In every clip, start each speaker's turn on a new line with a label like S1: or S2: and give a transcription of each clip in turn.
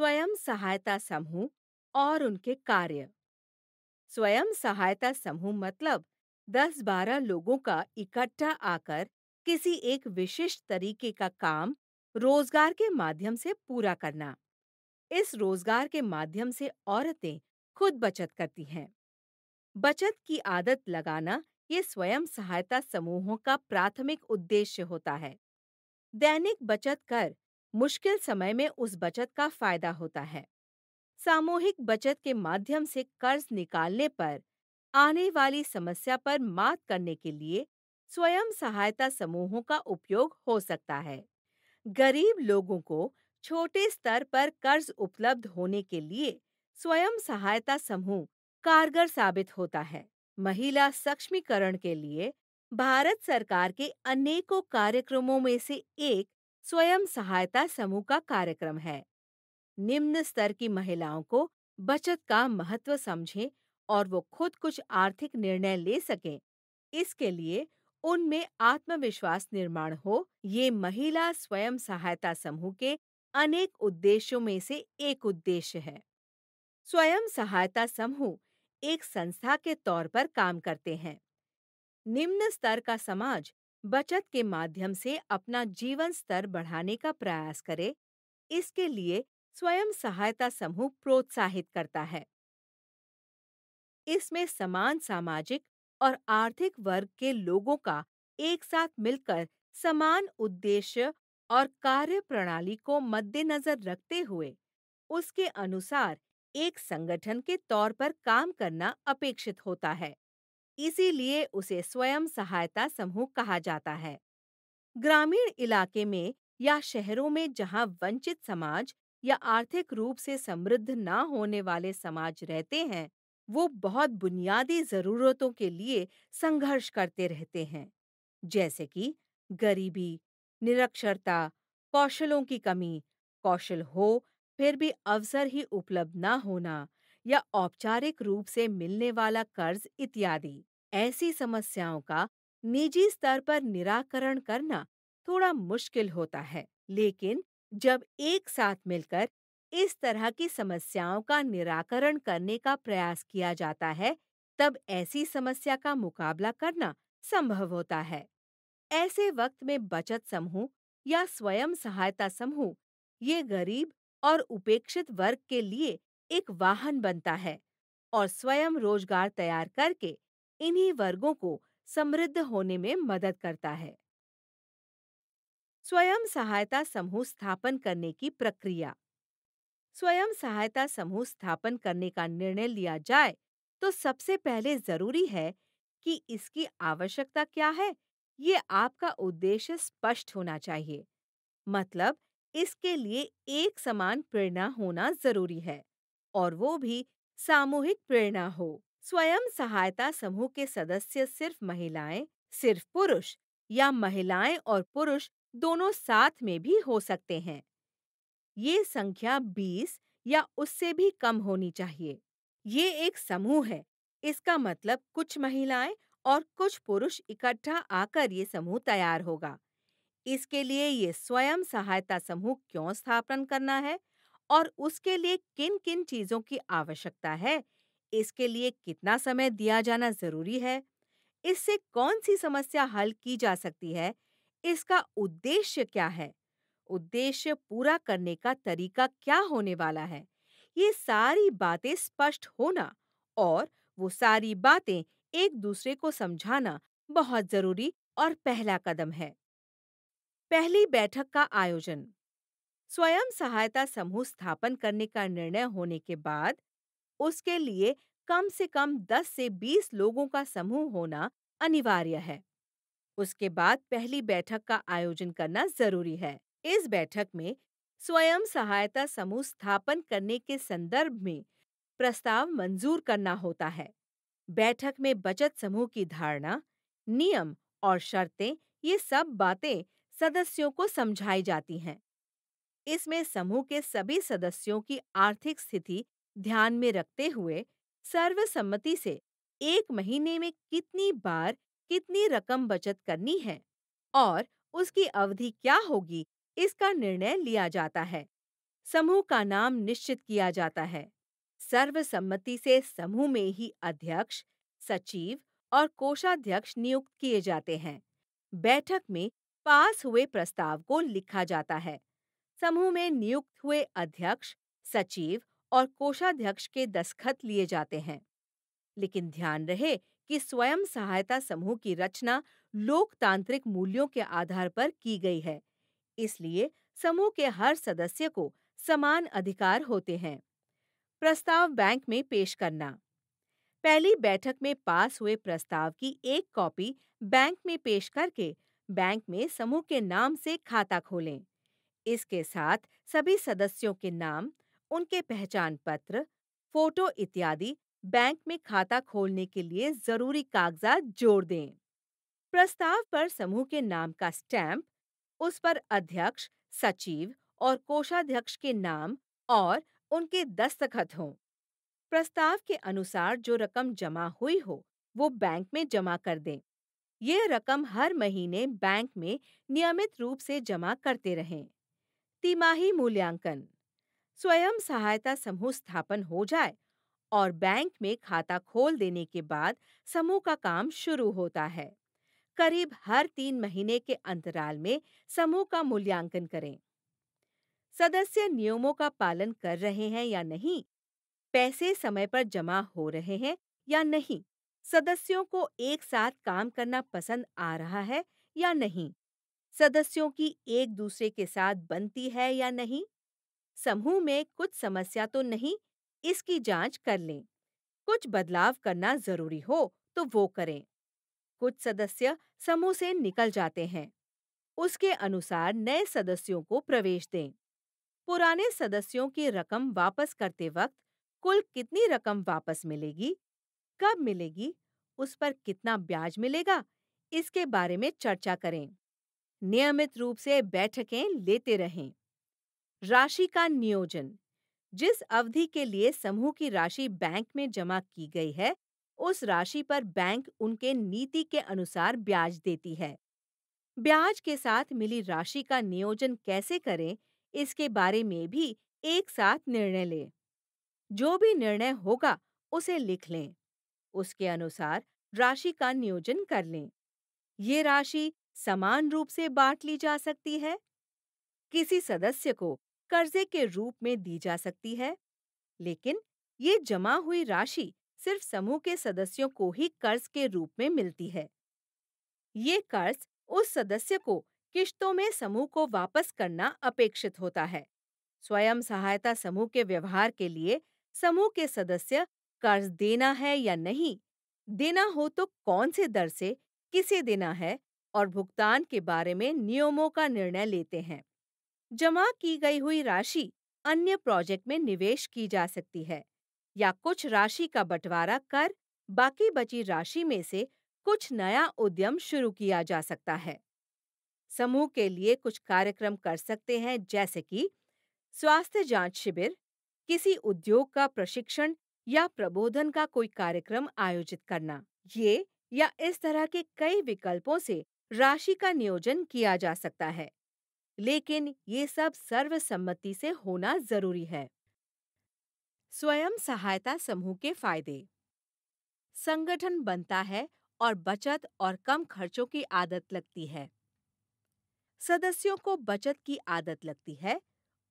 S1: स्वयं सहायता समूह और उनके कार्य स्वयं सहायता समूह मतलब 10-12 लोगों का इकट्ठा आकर किसी एक विशिष्ट तरीके का काम रोजगार के माध्यम से पूरा करना इस रोजगार के माध्यम से औरतें खुद बचत करती हैं बचत की आदत लगाना ये स्वयं सहायता समूहों का प्राथमिक उद्देश्य होता है दैनिक बचत कर मुश्किल समय में उस बचत का फायदा होता है सामूहिक बचत के माध्यम से कर्ज निकालने पर आने वाली समस्या पर मात करने के लिए स्वयं सहायता समूहों का उपयोग हो सकता है गरीब लोगों को छोटे स्तर पर कर्ज उपलब्ध होने के लिए स्वयं सहायता समूह कारगर साबित होता है महिला सक्षमीकरण के लिए भारत सरकार के अनेकों कार्यक्रमों में से एक स्वयं सहायता समूह का कार्यक्रम है निम्न स्तर की महिलाओं को बचत का महत्व समझें और वो खुद कुछ आर्थिक निर्णय ले सकें इसके लिए उनमें आत्मविश्वास निर्माण हो ये महिला स्वयं सहायता समूह के अनेक उद्देश्यों में से एक उद्देश्य है स्वयं सहायता समूह एक संस्था के तौर पर काम करते हैं निम्न स्तर का समाज बचत के माध्यम से अपना जीवन स्तर बढ़ाने का प्रयास करें इसके लिए स्वयं सहायता समूह प्रोत्साहित करता है इसमें समान सामाजिक और आर्थिक वर्ग के लोगों का एक साथ मिलकर समान उद्देश्य और कार्य प्रणाली को मद्देनजर रखते हुए उसके अनुसार एक संगठन के तौर पर काम करना अपेक्षित होता है इसीलिए उसे स्वयं सहायता समूह कहा जाता है ग्रामीण इलाके में या शहरों में जहां वंचित समाज या आर्थिक रूप से समृद्ध ना होने वाले समाज रहते हैं वो बहुत बुनियादी जरूरतों के लिए संघर्ष करते रहते हैं जैसे कि गरीबी निरक्षरता कौशलों की कमी कौशल हो फिर भी अवसर ही उपलब्ध ना होना या औपचारिक रूप से मिलने वाला कर्ज इत्यादि ऐसी समस्याओं का निजी स्तर पर निराकरण करना थोड़ा मुश्किल होता है लेकिन जब एक साथ मिलकर इस तरह की समस्याओं का निराकरण करने का प्रयास किया जाता है तब ऐसी समस्या का मुकाबला करना संभव होता है ऐसे वक्त में बचत समूह या स्वयं सहायता समूह ये गरीब और उपेक्षित वर्ग के लिए एक वाहन बनता है और स्वयं रोजगार तैयार करके इन्हीं वर्गों को समृद्ध होने में मदद करता है स्वयं सहायता समूह स्थापन करने की प्रक्रिया स्वयं सहायता समूह स्थापन करने का निर्णय लिया जाए तो सबसे पहले जरूरी है कि इसकी आवश्यकता क्या है ये आपका उद्देश्य स्पष्ट होना चाहिए मतलब इसके लिए एक समान प्रेरणा होना जरूरी है और वो भी सामूहिक प्रेरणा हो स्वयं सहायता समूह के सदस्य सिर्फ महिलाएं सिर्फ पुरुष या महिलाएं और पुरुष दोनों साथ में भी हो सकते हैं ये संख्या 20 या उससे भी कम होनी चाहिए ये एक समूह है इसका मतलब कुछ महिलाएं और कुछ पुरुष इकट्ठा आकर ये समूह तैयार होगा इसके लिए ये स्वयं सहायता समूह क्यों स्थापन करना है और उसके लिए किन किन चीजों की आवश्यकता है इसके लिए कितना समय दिया जाना जरूरी है इससे कौन सी समस्या हल की जा सकती है इसका उद्देश्य क्या है उद्देश्य पूरा करने का तरीका क्या होने वाला है ये सारी बातें स्पष्ट होना और वो सारी बातें एक दूसरे को समझाना बहुत जरूरी और पहला कदम है पहली बैठक का आयोजन स्वयं सहायता समूह स्थापन करने का निर्णय होने के बाद उसके लिए कम से कम 10 से 20 लोगों का समूह होना अनिवार्य है उसके बाद पहली बैठक का आयोजन करना जरूरी है इस बैठक में स्वयं सहायता समूह स्थापन करने के संदर्भ में प्रस्ताव मंजूर करना होता है बैठक में बचत समूह की धारणा नियम और शर्तें ये सब बातें सदस्यों को समझाई जाती हैं इसमें समूह के सभी सदस्यों की आर्थिक स्थिति ध्यान में रखते हुए सर्वसम्मति से एक महीने में कितनी बार कितनी रकम बचत करनी है और उसकी अवधि क्या होगी इसका निर्णय लिया जाता है समूह का नाम निश्चित किया जाता है सर्वसम्मति से समूह में ही अध्यक्ष सचिव और कोषाध्यक्ष नियुक्त किए जाते हैं बैठक में पास हुए प्रस्ताव को लिखा जाता है समूह में नियुक्त हुए अध्यक्ष सचिव और कोषाध्यक्ष के दस्खत लिए जाते हैं लेकिन ध्यान रहे कि स्वयं सहायता समूह की रचना लोकतांत्रिक मूल्यों के आधार पर की गई है इसलिए समूह के हर सदस्य को समान अधिकार होते हैं प्रस्ताव बैंक में पेश करना पहली बैठक में पास हुए प्रस्ताव की एक कॉपी बैंक में पेश करके बैंक में समूह के नाम से खाता खोलें इसके साथ सभी सदस्यों के नाम उनके पहचान पत्र फोटो इत्यादि बैंक में खाता खोलने के लिए जरूरी कागजात जोड़ दें प्रस्ताव पर समूह के नाम का स्टैंप उस पर अध्यक्ष सचिव और कोषाध्यक्ष के नाम और उनके दस्तखत हों प्रस्ताव के अनुसार जो रकम जमा हुई हो वो बैंक में जमा कर दें ये रकम हर महीने बैंक में नियमित रूप से जमा करते रहें तिमाही मूल्यांकन स्वयं सहायता समूह स्थापन हो जाए और बैंक में खाता खोल देने के बाद समूह का काम शुरू होता है करीब हर तीन महीने के अंतराल में समूह का मूल्यांकन करें सदस्य नियमों का पालन कर रहे हैं या नहीं पैसे समय पर जमा हो रहे हैं या नहीं सदस्यों को एक साथ काम करना पसंद आ रहा है या नहीं सदस्यों की एक दूसरे के साथ बनती है या नहीं समूह में कुछ समस्या तो नहीं इसकी जांच कर लें कुछ बदलाव करना जरूरी हो तो वो करें कुछ सदस्य समूह से निकल जाते हैं उसके अनुसार नए सदस्यों को प्रवेश दें पुराने सदस्यों की रकम वापस करते वक्त कुल कितनी रकम वापस मिलेगी कब मिलेगी उस पर कितना ब्याज मिलेगा इसके बारे में चर्चा करें नियमित रूप से बैठकें लेते रहें राशि का नियोजन जिस अवधि के लिए समूह की राशि बैंक में जमा की गई है उस राशि पर बैंक उनके नीति के अनुसार ब्याज देती है ब्याज के साथ मिली राशि का नियोजन कैसे करें इसके बारे में भी एक साथ निर्णय लें जो भी निर्णय होगा उसे लिख लें उसके अनुसार राशि का नियोजन कर लें ये राशि समान रूप से बांट ली जा सकती है किसी सदस्य को कर्जे के रूप में दी जा सकती है लेकिन ये जमा हुई राशि सिर्फ समूह के सदस्यों को ही कर्ज के रूप में मिलती है ये कर्ज उस सदस्य को किश्तों में समूह को वापस करना अपेक्षित होता है स्वयं सहायता समूह के व्यवहार के लिए समूह के सदस्य कर्ज देना है या नहीं देना हो तो कौन से दर से किसे देना है और भुगतान के बारे में नियमों का निर्णय लेते हैं जमा की गई हुई राशि अन्य प्रोजेक्ट में निवेश की जा सकती है या कुछ राशि का बंटवारा कर बाकी बची राशि में से कुछ नया उद्यम शुरू किया जा सकता है समूह के लिए कुछ कार्यक्रम कर सकते हैं जैसे कि स्वास्थ्य जांच शिविर किसी उद्योग का प्रशिक्षण या प्रबोधन का कोई कार्यक्रम आयोजित करना ये या इस तरह के कई विकल्पों से राशि का नियोजन किया जा सकता है लेकिन ये सब सर्वसम्मति से होना जरूरी है स्वयं सहायता समूह के फायदे संगठन बनता है और बचत और कम खर्चों की आदत लगती है सदस्यों को बचत की आदत लगती है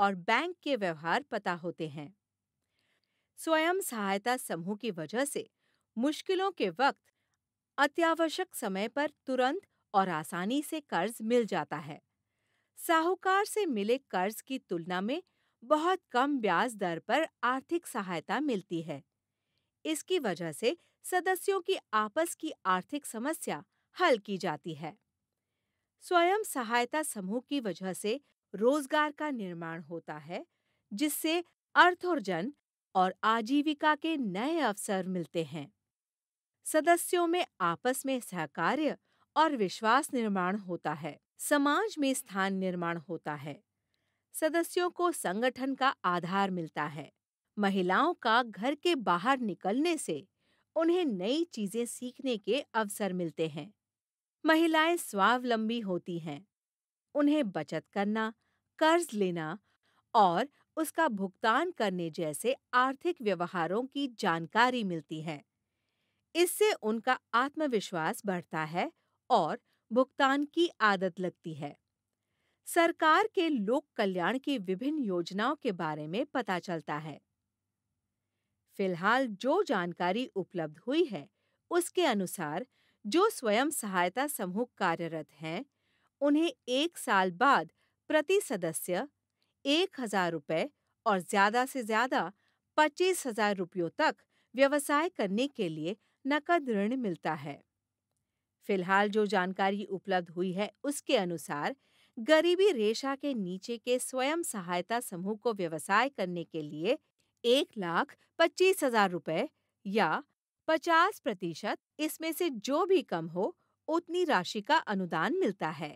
S1: और बैंक के व्यवहार पता होते हैं स्वयं सहायता समूह की वजह से मुश्किलों के वक्त अत्यावश्यक समय पर तुरंत और आसानी से कर्ज मिल जाता है साहूकार से मिले कर्ज की तुलना में बहुत कम ब्याज दर पर आर्थिक सहायता मिलती है इसकी वजह से सदस्यों की आपस की आर्थिक समस्या हल की जाती है स्वयं सहायता समूह की वजह से रोजगार का निर्माण होता है जिससे अर्थोर्जन और आजीविका के नए अवसर मिलते हैं सदस्यों में आपस में सहकार्य और विश्वास निर्माण होता है समाज में स्थान निर्माण होता है सदस्यों को संगठन का आधार मिलता है महिलाओं का घर के बाहर निकलने से उन्हें नई चीजें सीखने के अवसर मिलते हैं महिलाएं स्वावलंबी होती हैं उन्हें बचत करना कर्ज लेना और उसका भुगतान करने जैसे आर्थिक व्यवहारों की जानकारी मिलती है इससे उनका आत्मविश्वास बढ़ता है और भुगतान की आदत लगती है सरकार के लोक कल्याण की विभिन्न योजनाओं के बारे में पता चलता है फिलहाल जो जानकारी उपलब्ध हुई है उसके अनुसार जो स्वयं सहायता समूह कार्यरत हैं उन्हें एक साल बाद प्रति सदस्य एक हजार रुपये और ज्यादा से ज्यादा पच्चीस हजार रुपयों तक व्यवसाय करने के लिए नकद ऋण मिलता है फिलहाल जो जानकारी उपलब्ध हुई है उसके अनुसार गरीबी रेशा के नीचे के स्वयं सहायता समूह को व्यवसाय करने के लिए एक लाख पच्चीस हजार रूपए या पचास प्रतिशत इसमें से जो भी कम हो उतनी राशि का अनुदान मिलता है